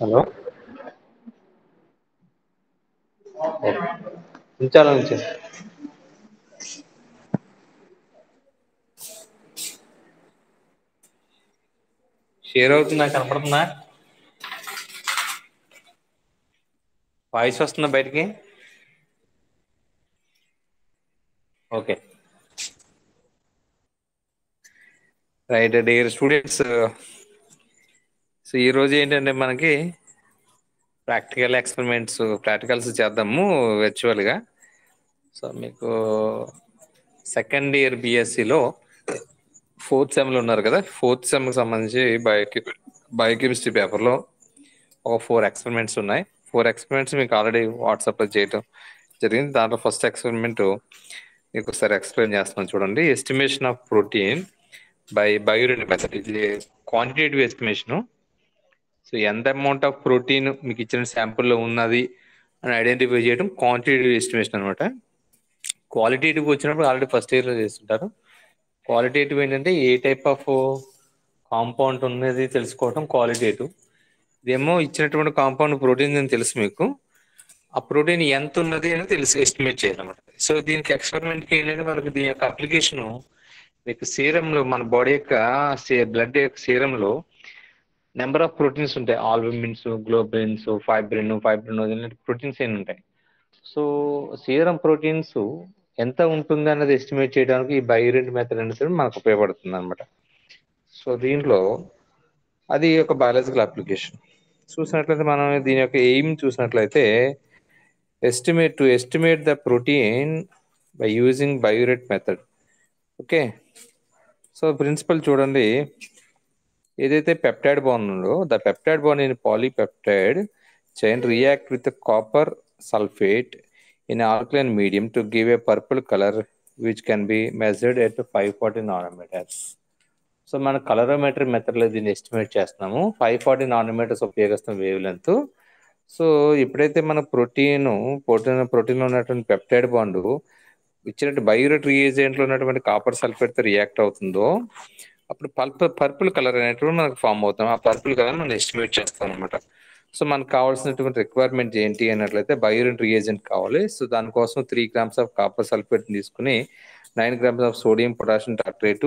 hello ఉంచాల నుంచి share అవుతుందా కనపడుతుందా వాయిస్ వస్తుందా బయటికి okay right dear students so ఈ రోజు ఏంటంటే మనకి ప్రాక్టికల్ ఎక్స్పెరిమెంట్స్ ప్రాక్టికల్స్ చేద్దాము వర్చువల్గా సో మీకు సెకండ్ ఇయర్ బిఎస్సిలో ఫోర్త్ సెమ్లు ఉన్నారు కదా ఫోర్త్ సెమ్కి సంబంధించి బయో బయోకెమిస్ట్రీ పేపర్లో ఒక ఫోర్ ఎక్స్పెరిమెంట్స్ ఉన్నాయి ఫోర్ ఎక్స్పెరిమెంట్స్ మీకు ఆల్రెడీ వాట్సాప్లో చేయటం జరిగింది దాంట్లో ఫస్ట్ ఎక్స్పెరిమెంట్ మీకు ఒకసారి ఎక్స్ప్లెయిన్ చేస్తున్నాను చూడండి estimation of protein by biuret method ఇది క్వాంటిటేటివ్ ఎస్టిమేషను సో ఎంత అమౌంట్ ఆఫ్ ప్రోటీన్ మీకు ఇచ్చిన శాంపుల్లో ఉన్నది అని ఐడెంటిఫై చేయడం క్వాంటిటేటివ్ ఎస్టిమేషన్ అనమాట క్వాలిటేటివ్ వచ్చినప్పుడు ఆల్రెడీ ఫస్ట్ ఇయర్లో చేస్తుంటారు క్వాలిటేటివ్ ఏంటంటే ఏ టైప్ ఆఫ్ కాంపౌండ్ ఉన్నది తెలుసుకోవటం క్వాలిటేటివ్ ఇదేమో ఇచ్చినటువంటి కాంపౌండ్ ప్రోటీన్ అని తెలుసు మీకు ఆ ప్రోటీన్ ఎంత ఉన్నది అని తెలుసు ఎస్టిమేట్ చేయాలన్నమాట సో దీనికి ఎక్స్పెరిమెంట్ ఏంటంటే మనకు దీని యొక్క అప్లికేషను మీకు సీరంలో మన బాడీ యొక్క బ్లడ్ యొక్క సీరంలో లో నెంబర్ ఆఫ్ ప్రోటీన్స్ ఉంటాయి albumins globins fibrin fibrin proteins ఏమి ఉంటాయి సో సీరం ప్రోటీన్స్ ఎంత ఉంటుంది అన్నది ఎస్టిమేట్ చేయడానికి ఈ బయోరెంట్ మెథడ్ అనేది మనకు ఉపయోగపడుతుంది అనమాట సో దీంట్లో అది ఒక బయాలజికల్ అప్లికేషన్ చూసినట్లయితే మనం దీని యొక్క ఎయిమ్ చూసినట్లయితే estimate to estimate the protein by using biuret method okay so principle చూడండి ఏదైతే పెప్టైడ్ బాన్ ఉందో the peptide bond in polypeptide chain react with copper sulphate in alkaline medium to give a purple colour which can be measured at five forty nanometres so మన colorimetry మెథడ్లో దీన్ని estimate చేస్తున్నాము five forty nanometres ఉపయోగిస్తాం wavelength so ఎప్పుడైతే మన protein protein protein ఉన్నటువంటి peptide bond ఇచ్చినట్టు బయోరెట్ రియేజెంట్లో ఉన్నటువంటి కాపర్ సల్ఫేట్తో రియాక్ట్ అవుతుందో అప్పుడు పల్ప్ పర్పుల్ కలర్ అనేటువంటి మనకు ఫామ్ అవుతాం ఆ పర్పుల్ కలర్ మనం ఎస్టిమేట్ చేస్తాం అనమాట సో మనకు కావాల్సినటువంటి రిక్వైర్మెంట్ ఏంటి అన్నట్లయితే బయోరిన్ రియేజెంట్ కావాలి సో దానికోసం three grams of copper sulphate తీసుకుని nine grams of sodium potassium tartrate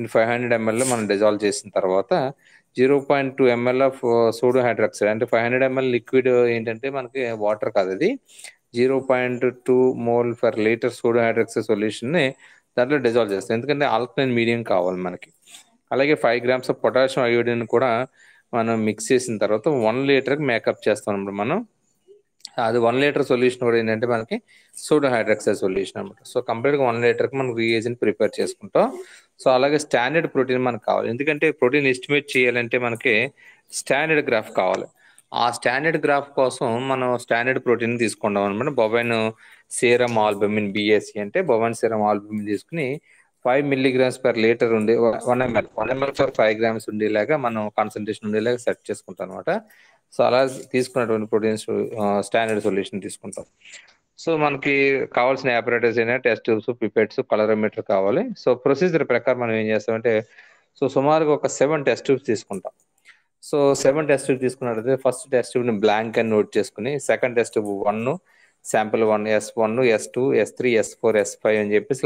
in five hundred ఎంఎల్లో మనం డిజాల్వ్ చేసిన తర్వాత zero point two ml of sodium hydroxide అంటే ఫైవ్ హండ్రెడ్ ఎంఎల్ లిక్విడ్ ఏంటంటే మనకి వాటర్ కాదు అది zero point two mole per litre sodium hydroxide సొల్యూషన్ని దాంట్లో డిజాల్వ్ చేస్తాం ఎందుకంటే ఆల్కలైన్ మీడియం కావాలి మనకి అలాగే five grams of potassium iodine కూడా మనం మిక్స్ చేసిన తర్వాత వన్ లీటర్కి మేకప్ చేస్తాం అనమాట మనం అది వన్ లీటర్ సొల్యూషన్ కూడా ఏంటంటే మనకి సోడియం హైడ్రాక్సైడ్ సొల్యూషన్ అనమాట సో కంప్లీట్గా వన్ లీటర్కి మనం రీఏజెంట్ ప్రిపేర్ చేసుకుంటాం సో అలాగే స్టాండర్డ్ ప్రోటీన్ మనకు కావాలి ఎందుకంటే ప్రోటీన్ ఎస్టిమేట్ చేయాలంటే మనకి స్టాండర్డ్ గ్రాఫ్ కావాలి ఆ స్టాండర్డ్ గ్రాఫ్ కోసం మనం స్టాండర్డ్ ప్రోటీన్ తీసుకుంటాం అనమాట బొబైన్ సీరం ఆల్బమిన్ బిఎస్సి అంటే భవన్ సీరం ఆల్బమిన్ తీసుకుని ఫైవ్ మిల్లీగ్రామ్స్ పర్ లీటర్ ఉండే one ml one ml per five grams ఉండేలాగా మనం కాన్సన్ట్రేషన్ ఉండేలాగా సెట్ చేసుకుంటాం అనమాట సో అలా తీసుకున్నటువంటి ప్రోటీన్స్ స్టాండర్డ్ సొల్యూషన్ తీసుకుంటాం సో మనకి కావాల్సిన ఆపరేటర్స్ అయినా టెస్ట్ ట్యూబ్స్ పిపెట్స్ కలరోమీటర్ కావాలి సో ప్రొసీజర్ ప్రకారం మనం ఏం చేస్తామంటే సో సుమారుగా ఒక సెవెన్ టెస్ట్ ట్యూబ్స్ తీసుకుంటాం సో సెవెన్ టెస్ట్ ట్యూబ్ తీసుకున్నట్లయితే ఫస్ట్ టెస్ట్ ట్యూబ్ని బ్లాంక్ అని నోట్ చేసుకుని second test tube one sample one S one S two S three S four S five అని చెప్పేసి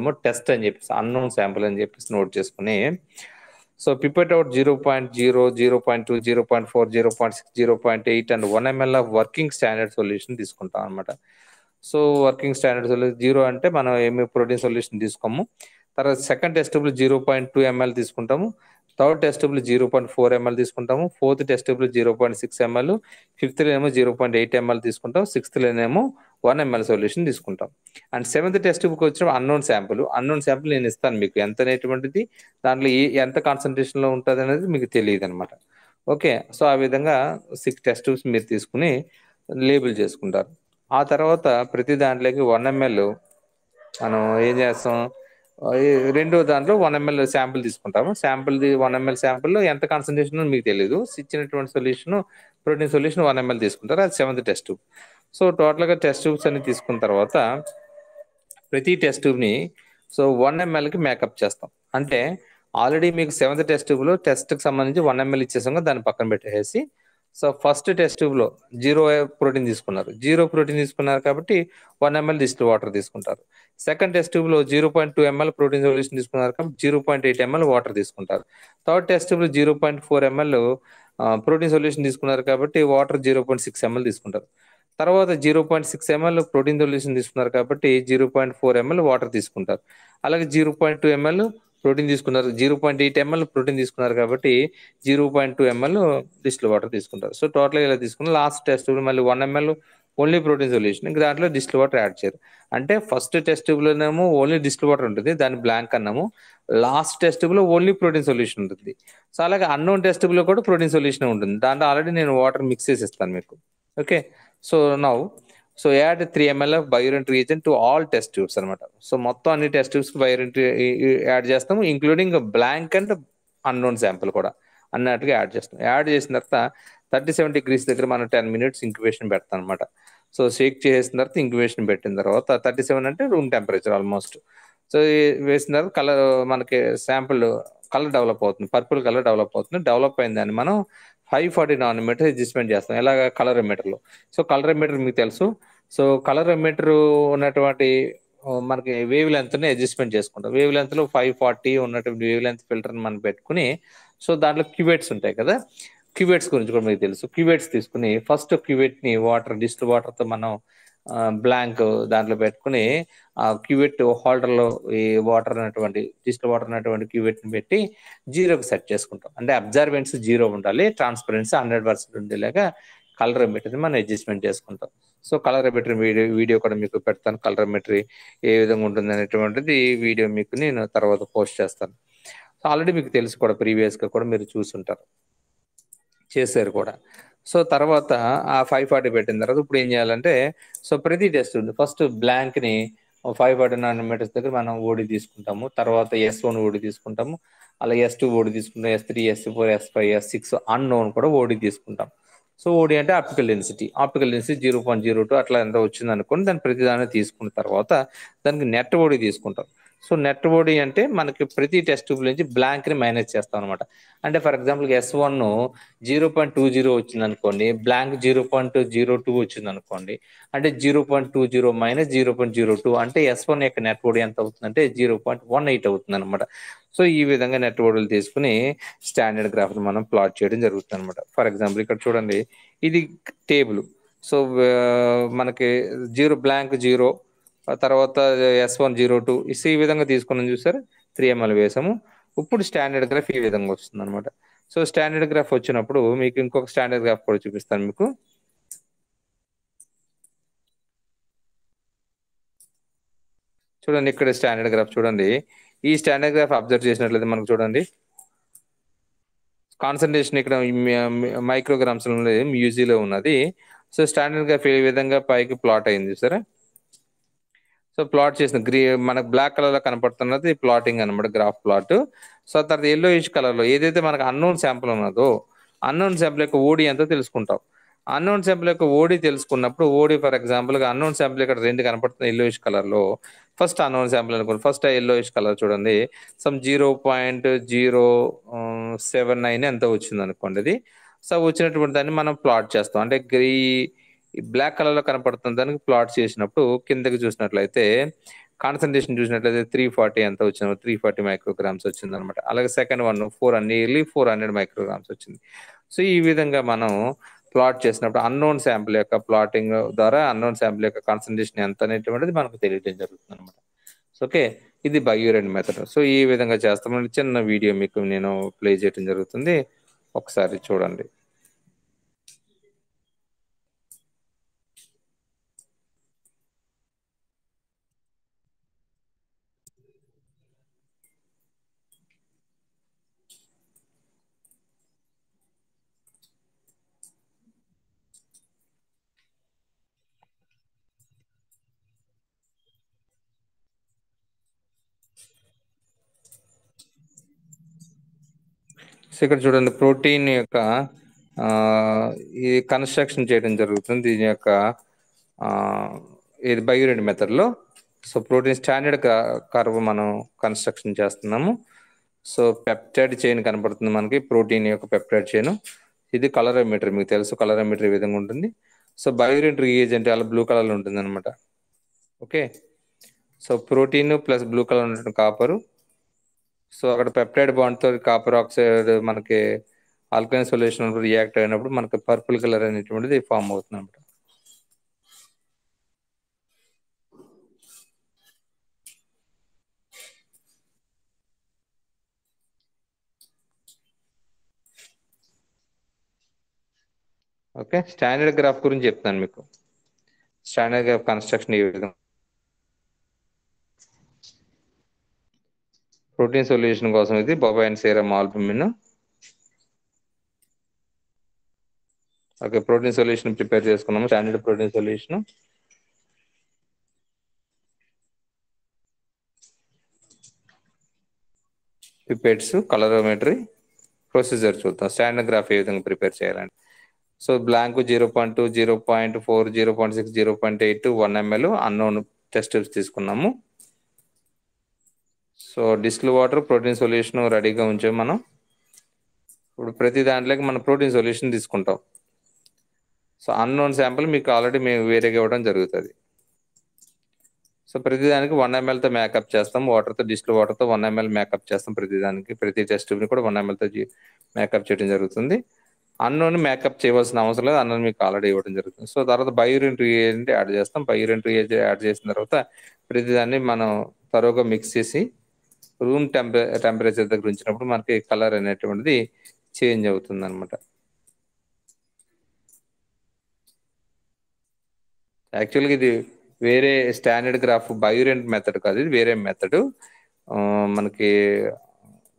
ఏమో టెస్ట్ అని చెప్పేసి అన్నోన్ శాంపుల్ అని చెప్పేసి నోట్ చేసుకుని so pipette out zero point zero zero point two zero point four zero point six zero point eight and one ml of working standard solution తీసుకుంటాం అనమాట so working standard solution zero అంటే మనం ఏమి protein solution తీసుకోము తర్వాత second test zero point two ml తీసుకుంటాము third test tube zero point four ml తీసుకుంటాము fourth test tube zero point six ml fifth ఏమో జీరో పాయింట్ ఎయిట్ ఎంఎల్ తీసుకుంటాం సిక్స్త్ ఏమో వన్ ఎంఎల్ సొల్యూషన్ తీసుకుంటాం అండ్ సెవెంత్ టెస్ట్ బుక్ వచ్చిన అన్నోన్ శాంపుల్ అన్నోన్ శాంపుల్ నేను ఇస్తాను మీకు ఎంత అనేటువంటిది దాంట్లో ఏ ఎంత కాన్సన్ట్రేషన్లో ఉంటుంది అనేది మీకు తెలియదు అనమాట ఓకే సో ఆ విధంగా సిక్స్ టెస్ట్ ట్యూబ్స్ మీరు తీసుకుని లేబుల్ చేసుకుంటారు ఆ తర్వాత ప్రతి దాంట్లోకి వన్ ఎంఎల్ మనం ఏం చేస్తాం రెండు దాంట్లో వన్ ఎంఎల్ శాంపుల్ తీసుకుంటాము శాంపుల్ వన్ ఎంఎల్ శాంపుల్ ఎంత కాన్సన్ట్రేషన్ మీకు తెలియదు ఇచ్చినటువంటి solution protein solution one ml తీసుకుంటారు అది సెవెంత్ టెస్ట్ ట్యూబ్ సో టోటల్గా టెస్ట్ ట్యూబ్స్ అన్ని తీసుకున్న తర్వాత ప్రతి టెస్ట్ ట్యూబ్ని సో వన్ ఎంఎల్కి మేకప్ చేస్తాం అంటే ఆల్రెడీ మీకు సెవెంత్ టెస్ట్ ట్యూబ్లో టెస్ట్కి సంబంధించి వన్ ఎంఎల్ ఇచ్చేసాం దాన్ని పక్కన పెట్టేసి సో ఫస్ట్ టెస్ట్ ట్యూబ్ లో జీరో ప్రోటీన్ తీసుకున్నారు జీరో ప్రోటీన్ తీసుకున్నారు కాబట్టి వన్ ఎంఎల్ డిస్టిల్ వాటర్ తీసుకుంటారు సెకండ్ టెస్ట్ ట్యూబ్ లో zero point two ml protein solution తీసుకున్నారు కాబట్టి zero point eight ml water తీసుకుంటారు థర్డ్ టెస్ట్ ట్యూబ్ లో zero point four ml protein solution తీసుకున్నారు కాబట్టి water zero point six ml తీసుకుంటారు తర్వాత zero point six ml protein solution తీసుకున్నారు కాబట్టి zero point four ML water తీసుకుంటారు అలాగే zero point two ml protein తీసుకున్నారు zero point eight ml protein తీసుకున్నారు కాబట్టి zero point two ml distil water తీసుకుంటారు సో టోటల్గా ఇలా తీసుకున్న లాస్ట్ టెస్ట్ మళ్ళీ one ml only protein solution ఇంకా దాంట్లో డిస్టిల్ వాటర్ యాడ్ చేయరు అంటే ఫస్ట్ టెస్ట్ లోనేమో ఓన్లీ డిస్టిల్ వాటర్ ఉంటుంది దాన్ని బ్లాంక్ అన్నాము లాస్ట్ టెస్ట్ లో ఓన్లీ ప్రోటీన్ సొల్యూషన్ ఉంటుంది సో అలాగే అన్నోన్ టెస్ట్ లో కూడా ప్రోటీన్ సొల్యూషన్ ఉంటుంది దాంట్లో ఆల్రెడీ నేను వాటర్ మిక్స్ చేసి ఇస్తాను మీకు okay so now so add three ml of biuret reagent to all test tubes అనమాట సో మొత్తం అన్ని టెస్ట్ ట్యూబ్స్ బయోరెంట్ యాడ్ చేస్తాము including blank and unknown sample కూడా అన్నట్టుగా యాడ్ చేస్తాం యాడ్ చేసిన తర్వాత థర్టీ సెవెన్ డిగ్రీస్ దగ్గర మనం టెన్ మినిట్స్ ఇంక్యుబేషన్ పెడతాం అనమాట సో షేక్ చేసిన తర్వాత ఇంక్యుబేషన్ పెట్టిన తర్వాత థర్టీ సెవెన్ అంటే రూమ్ టెంపరేచర్ ఆల్మోస్ట్ సో వేసిన తర్వాత కలర్ మనకి శాంపుల్ కలర్ డెవలప్ అవుతుంది పర్పుల్ కలర్ డెవలప్ అవుతుంది డెవలప్ అయిందని మనం five forty nanometre adjustment చేస్తాం ఎలాగ కలర్ మీటర్లో సో కలర్ మీటర్ మీకు తెలుసు సో కలర్ మీటర్ ఉన్నటువంటి మనకి వేవ్ లెంత్ని అడ్జస్ట్మెంట్ చేసుకుంటాం వేవ్ లెంత్లో ఫైవ్ ఫార్టీ ఉన్నటువంటి వేవ్ లెంత్ ఫిల్టర్ని మనం పెట్టుకుని సో దాంట్లో క్యూబేట్స్ ఉంటాయి కదా క్యూబేట్స్ గురించి కూడా మీకు తెలుసు క్యూబేట్స్ తీసుకుని ఫస్ట్ క్యూబేట్ని వాటర్ డిస్టిల్ వాటర్తో మనం బ్లాంక్ దాంట్లో పెట్టుకుని ఆ క్యూవెట్ హోల్డర్ లో ఈ వాటర్ అనేటువంటి డిజిటల్ వాటర్ అనేటువంటి క్యూవెట్ ని పెట్టి జీరోకి సెట్ చేసుకుంటాం అంటే అబ్జర్వెన్స్ జీరో ఉండాలి ట్రాన్స్పరెన్సీ హండ్రెడ్ పర్సెంట్ ఉండేలాగా కలర్ మీటర్ని మనం అడ్జస్ట్మెంట్ చేసుకుంటాం so colour colorimetry video video కూడా మీకు పెడతాను కలర్ కలరమెట్రీ ఏ విధంగా ఉంటుంది అనేటువంటిది వీడియో మీకు నేను తర్వాత పోస్ట్ చేస్తాను ఆల్రెడీ మీకు తెలుసు కూడా ప్రీవియస్గా కూడా మీరు చూసుంటారు చేశారు కూడా సో తర్వాత ఆ ఫైవ్ ఫార్టీ పెట్టిన తర్వాత ఇప్పుడు ఏం చేయాలంటే సో ప్రతి టెస్ట్ ఫస్ట్ బ్లాంక్ ని ఫైవ్ ఫార్టీ నైన్ మీటర్స్ దగ్గర మనం ఓడి తీసుకుంటాము తర్వాత ఎస్ వన్ ఓడి తీసుకుంటాము అలా ఎస్ టూ ఓడి తీసుకుంటాం S three S four S five S six unknown కూడా ఓడి తీసుకుంటాం సో ఓడి అంటే optical density optical density zero point zero two అట్లా ఎంత వచ్చింది అనుకోండి దాన్ని ప్రతిదాన్ని తీసుకున్న తర్వాత దానికి నెట్ ఓడి తీసుకుంటాం సో నెట్ బాడీ అంటే మనకి ప్రతి టెస్ట్ ట్యూబ్ నుంచి బ్లాంక్ ని మేనేజ్ చేస్తాం అనమాట అంటే for example S one zero point two zero వచ్చింది అనుకోండి blank zero point zero two వచ్చింది అనుకోండి అంటే zero point two zero minus zero point zero two అంటే ఎస్ వన్ యొక్క నెట్ బాడీ ఎంత అవుతుందంటే జీరో పాయింట్ వన్ ఎయిట్ అవుతుంది అనమాట సో ఈ విధంగా నెట్ ఓడలు తీసుకుని స్టాండర్డ్ గ్రాఫ్ మనం ప్లాట్ చేయడం జరుగుతుంది అనమాట ఫర్ ఎగ్జాంపుల్ ఇక్కడ చూడండి ఇది టేబుల్ సో మనకి జీరో బ్లాంక్ జీరో ఆ తర్వాత ఎస్ వన్ జీరో టూ ఈ విధంగా తీసుకున్నాం చూసారు త్రీ ఎంఎల్ వేసాము ఇప్పుడు స్టాండర్డ్ గ్రాఫ్ ఈ విధంగా వస్తుంది అనమాట సో స్టాండర్డ్ గ్రాఫ్ వచ్చినప్పుడు మీకు ఇంకొక స్టాండర్డ్ గ్రాఫ్ కూడా చూపిస్తాను మీకు చూడండి ఇక్కడ స్టాండర్డ్ గ్రాఫ్ చూడండి ఈ స్టాండర్డ్ గ్రాఫ్ అబ్జర్వ్ చేసినట్లయితే మనకు చూడండి కాన్సన్ట్రేషన్ ఇక్కడ మైక్రోగ్రామ్స్ మ్యూజియంలో ఉన్నది సో స్టాండర్డ్ గ్రాఫ్ ఏ విధంగా పైకి ప్లాట్ అయింది సరే సో ప్లాట్ చేసిన గ్రీ మనకు బ్లాక్ కలర్ లో కనపడుతున్నది ప్లాటింగ్ అనమాట గ్రాఫ్ ప్లాట్ సో తర్వాత ఎల్లో ఇష్ కలర్ లో ఏదైతే మనకు అన్నోన్ శాంపుల్ ఉన్నదో అన్నోన్ శాంపుల్ యొక్క ఓడి ఎంతో తెలుసుకుంటాం అన్నోన్ శాంపుల్ యొక్క ఓడి తెలుసుకున్నప్పుడు ఓడి ఫర్ ఎగ్జాంపుల్ గా అన్నోన్ శాంపుల్ ఇక్కడ రెండు కనపడుతుంది ఇష్ కలర్ లో ఫస్ట్ అన్నోన్ శాంపుల్ అనుకోండి ఫస్ట్ ఇష్ కలర్ చూడండి some zero point zero seven nine ఎంత వచ్చింది అనుకోండి ఇది సో వచ్చినటువంటి దాన్ని మనం ప్లాట్ చేస్తాం అంటే గ్రీ ఈ బ్లాక్ కలర్ లో కనపడుతున్న దానికి ప్లాట్ చేసినప్పుడు కిందకి చూసినట్లయితే కాన్సన్ట్రేషన్ చూసినట్లయితే త్రీ ఫార్టీ ఎంత వచ్చింది త్రీ ఫార్టీ మైక్రోగ్రామ్స్ వచ్చింది అనమాట అలాగే second one four nearly four hundred micrograms వచ్చింది సో ఈ విధంగా మనం ప్లాట్ చేసినప్పుడు అన్నోన్ శాంపుల్ యొక్క ప్లాటింగ్ ద్వారా అన్నోన్ శాంపుల్ యొక్క కాన్సన్ట్రేషన్ ఎంత అనేటువంటిది మనకు తెలియటం జరుగుతుంది అనమాట ఓకే ఇది బయోరెండ్ మెథడ్ సో ఈ విధంగా చేస్తామని చిన్న వీడియో మీకు నేను ప్లే చేయడం జరుగుతుంది ఒకసారి చూడండి సో ఇక్కడ చూడండి ప్రోటీన్ యొక్క ఈ కన్స్ట్రక్షన్ చేయడం జరుగుతుంది దీని యొక్క ఇది బయోరెడ్ మెథడ్లో సో ప్రోటీన్ స్టాండర్డ్ కర్వ్ మనం కన్స్ట్రక్షన్ చేస్తున్నాము సో పెప్టైడ్ చైన్ కనపడుతుంది మనకి ప్రోటీన్ యొక్క పెప్టైడ్ చైన్ ఇది మీటర్ మీకు తెలుసు కలరోమీటర్ ఈ విధంగా ఉంటుంది సో బయోరెడ్ అంటే అలా బ్లూ కలర్లో ఉంటుంది అనమాట okay so protein plus blue colour ఉంటుంది కాపరు సో అక్కడ పెప్టైడ్ బాండ్ తో కాపర్ ఆక్సైడ్ మనకి ఆల్కలైన్ సొల్యూషన్ రియాక్ట్ అయినప్పుడు మనకి పర్పుల్ కలర్ అనేటువంటిది ఫామ్ అవుతుంది అనమాట ఓకే స్టాండర్డ్ గ్రాఫ్ గురించి చెప్తాను మీకు స్టాండర్డ్ గ్రాఫ్ కన్స్ట్రక్షన్ ఈ విధంగా ప్రోటీన్ సొల్యూషన్ కోసం ఇది bovine serum albumin okay protein solution prepare చేసుకున్నాము standard protein solution pipettes colorimetry procedure చూద్దాం స్టాండర్డ్ గ్రాఫ్ ఏ విధంగా ప్రిపేర్ చేయాలండి so blank zero point two zero point four zero point six zero point eight one ML unknown test tubes తీసుకున్నాము so distilled water protein solution రెడీగా ఉంచాం మనం ఇప్పుడు ప్రతి దాంట్లోకి మనం ప్రోటీన్ సొల్యూషన్ తీసుకుంటాం సో అన్నోన్ శాంపుల్ మీకు ఆల్రెడీ మేము వేరేగా ఇవ్వడం జరుగుతుంది సో ప్రతిదానికి వన్ ఎంఎల్తో మేకప్ చేస్తాం వాటర్తో డిస్టిల్ వాటర్తో వన్ ఎంఎల్ మేకప్ చేస్తాం ప్రతిదానికి ప్రతి టెస్ట్ కూడా వన్ ఎంఎల్తో మేకప్ చేయడం జరుగుతుంది అన్నోన్ మేకప్ చేయవలసిన అవసరం లేదు అన్నోన్ మీకు ఆల్రెడీ ఇవ్వడం జరుగుతుంది సో తర్వాత బయోరిన్ ట్రీ ఏజెంట్ యాడ్ చేస్తాం బయోరిన్ ట్రీ ఏజెంట్ యాడ్ చేసిన తర్వాత ప్రతిదాన్ని మనం త్వరగా మిక్స్ చేసి రూమ్ టెంపరే టెంపరేచర్ దగ్గర ఉంచినప్పుడు మనకి కలర్ అనేటువంటిది చేంజ్ అవుతుంది అనమాట యాక్చువల్గా ఇది వేరే స్టాండర్డ్ గ్రాఫ్ బయోరెంట్ మెథడ్ కాదు ఇది వేరే మెథడ్ మనకి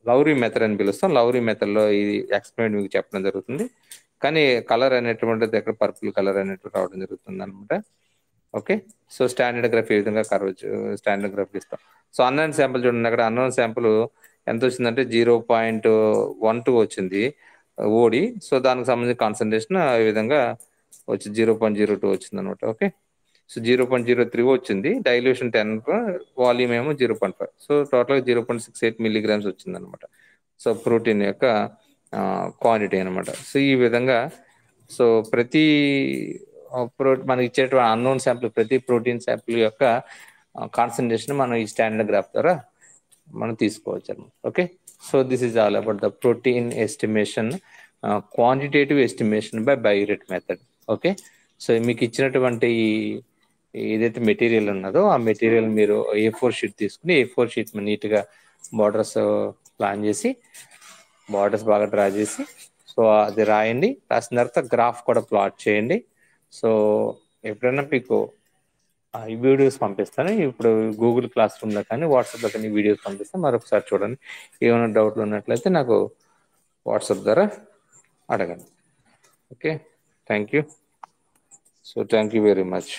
లౌరీ మెథడ్ అని పిలుస్తాం లౌరీ మెథడ్లో ఇది ఎక్స్ప్లెయిన్ మీకు చెప్పడం జరుగుతుంది కానీ కలర్ అనేటువంటిది ఎక్కడ పర్పుల్ కలర్ అనేటువంటి రావడం జరుగుతుంది అనమాట ఓకే సో స్టాండర్డ్ గ్రఫ్ ఈ విధంగా కర్వ్ స్టాండర్డ్ గ్రఫ్ ఇస్తాం సో అన్నోన్ శాంపుల్ చూడండి అక్కడ అన్నోన్ శాంపుల్ ఎంత వచ్చిందంటే జీరో పాయింట్ వన్ టూ వచ్చింది ఓడి సో దానికి సంబంధించిన కాన్సన్ట్రేషన్ ఈ విధంగా వచ్చి జీరో పాయింట్ జీరో టూ వచ్చింది అనమాట okay so zero point zero three వచ్చింది డైల్యూషన్ టెన్ వాల్యూమ్ ఏమో జీరో పాయింట్ ఫైవ్ సో టోటల్గా zero point six eight milligrams వచ్చింది అనమాట సో ప్రోటీన్ యొక్క క్వాంటిటీ అనమాట సో ఈ విధంగా సో ప్రతి మనకి ఇచ్చేటువంటి అన్నోన్ శాంపుల్ ప్రతి ప్రోటీన్ శాంపుల్ యొక్క కాన్సన్ట్రేషన్ మనం ఈ స్టాండర్డ్ గ్రాఫ్ ద్వారా మనం తీసుకోవచ్చు అనమాట okay so this is all about the protein estimation quantitative estimation by biuret method okay so మీకు ఇచ్చినటువంటి ఏదైతే మెటీరియల్ ఉన్నదో ఆ మెటీరియల్ మీరు ఏ ఫోర్ షీట్ తీసుకుని ఏ ఫోర్ షీట్ నీట్గా బార్డర్స్ ప్లాన్ చేసి బార్డర్స్ బాగా డ్రా చేసి సో అది రాయండి రాసిన తర్వాత గ్రాఫ్ కూడా ప్లాట్ చేయండి సో ఎప్పుడైనా మీకు ఈ వీడియోస్ పంపిస్తాను ఇప్పుడు గూగుల్ క్లాస్ రూమ్లో కానీ వాట్సాప్లో కానీ వీడియోస్ పంపిస్తాను మరొకసారి చూడండి ఏమైనా డౌట్లు ఉన్నట్లయితే నాకు వాట్సాప్ ద్వారా అడగండి okay thank you so thank you very much